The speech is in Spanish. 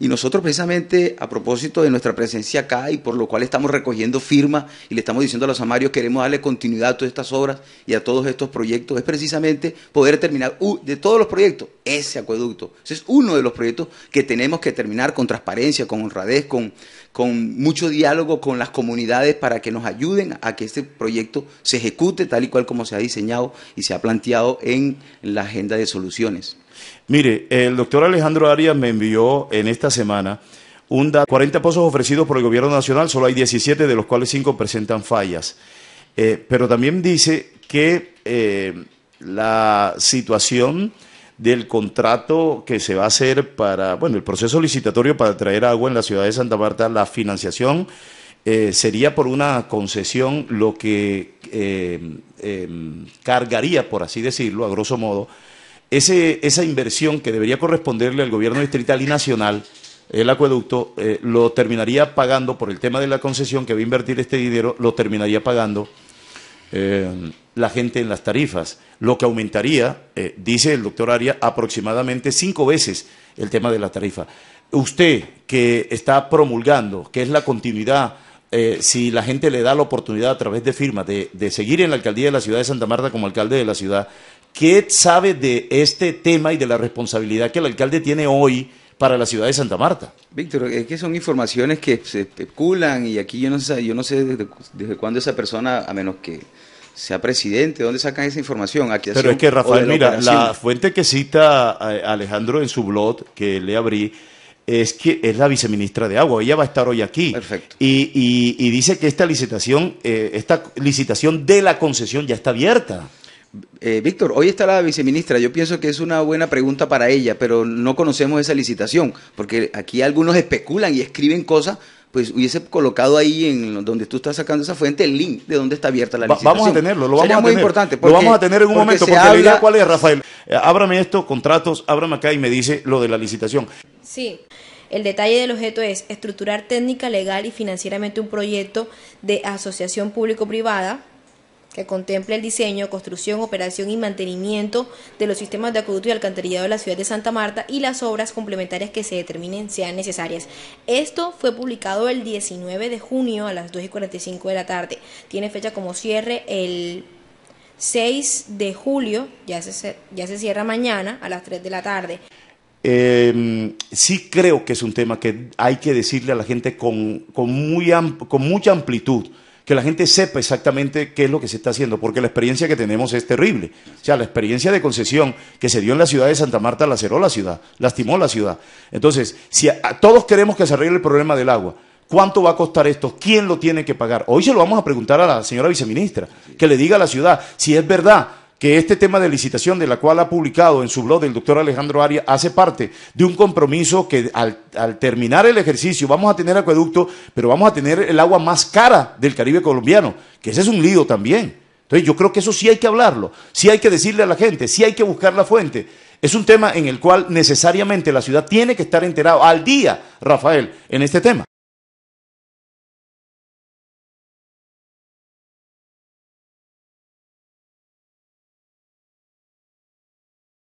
Y nosotros precisamente a propósito de nuestra presencia acá y por lo cual estamos recogiendo firmas y le estamos diciendo a los amarios queremos darle continuidad a todas estas obras y a todos estos proyectos, es precisamente poder terminar uh, de todos los proyectos, ese acueducto. Ese es uno de los proyectos que tenemos que terminar con transparencia, con honradez, con, mucho diálogo con las comunidades para que nos ayuden a que este proyecto se ejecute tal y cual como se ha diseñado y se ha planteado en la agenda de soluciones. Mire, el doctor Alejandro Arias me envió en esta semana un dato, 40 pozos ofrecidos por el gobierno nacional, solo hay 17 de los cuales 5 presentan fallas. Eh, pero también dice que eh, la situación del contrato que se va a hacer para, bueno, el proceso licitatorio para traer agua en la ciudad de Santa Marta, la financiación eh, sería por una concesión lo que eh, em, cargaría, por así decirlo, a grosso modo, ese, esa inversión que debería corresponderle al gobierno distrital y nacional, el acueducto, eh, lo terminaría pagando por el tema de la concesión que va a invertir este dinero, lo terminaría pagando la gente en las tarifas, lo que aumentaría, eh, dice el doctor Aria, aproximadamente cinco veces el tema de la tarifa. Usted que está promulgando, que es la continuidad, eh, si la gente le da la oportunidad a través de firmas de, seguir en la alcaldía de la ciudad de Santa Marta como alcalde de la ciudad, ¿qué sabe de este tema y de la responsabilidad que el alcalde tiene hoy? para la ciudad de Santa Marta. Víctor, es que son informaciones que se especulan y aquí yo no sé, yo no sé desde cuándo esa persona, a menos que sea presidente, ¿dónde sacan esa información? Aquí Pero es que Rafael, mira, la, fuente que cita eh, Alejandro en su blog que le abrí es que es la viceministra de Agua, ella va a estar hoy aquí. Perfecto. Y, y, dice que esta licitación, eh, esta licitación de la concesión ya está abierta. Eh, Víctor, hoy está la viceministra. Yo pienso que es una buena pregunta para ella, pero no conocemos esa licitación, porque aquí algunos especulan y escriben cosas pues hubiese colocado ahí en donde tú estás sacando esa fuente el link de donde está abierta la licitación. vamos a tenerlo, lo vamos a tener. Muy importante lo vamos a tener en un momento, porque la cuál es, Rafael. Eh, ábrame esto, contratos, ábrame acá y me dice lo de la licitación. Sí. El detalle del objeto es estructurar técnica, legal y financieramente un proyecto de asociación público-privada que contemple el diseño, construcción, operación y mantenimiento de los sistemas de acueducto y alcantarillado de la ciudad de Santa Marta y las obras complementarias que se determinen sean necesarias. Esto fue publicado el 19 de junio a las 2 y 45 de la tarde. Tiene fecha como cierre el 6 de julio, ya se, ya se cierra mañana a las 3 de la tarde. Em, sí creo que es un tema que hay que decirle a la gente con, con, muy, con mucha amplitud que la gente sepa exactamente qué es lo que se está haciendo, porque la experiencia que tenemos es terrible. O sea, la experiencia de concesión que se dio en la ciudad de Santa Marta laceró la ciudad, lastimó la ciudad. Entonces, si todos queremos que se arregle el problema del agua, ¿cuánto va a costar esto? ¿Quién lo tiene que pagar? Hoy se lo vamos a preguntar a la señora viceministra, que le diga a la ciudad si es verdad que este tema de licitación, de la cual ha publicado en su blog el doctor Alejandro Aria, hace parte de un compromiso que al, terminar el ejercicio vamos a tener acueducto, pero vamos a tener el agua más cara del Caribe colombiano, que ese es un lío también. Entonces yo creo que eso sí hay que hablarlo, sí hay que decirle a la gente, sí hay que buscar la fuente. Es un tema en el cual necesariamente la ciudad tiene que estar enterado al día, Rafael, en este tema.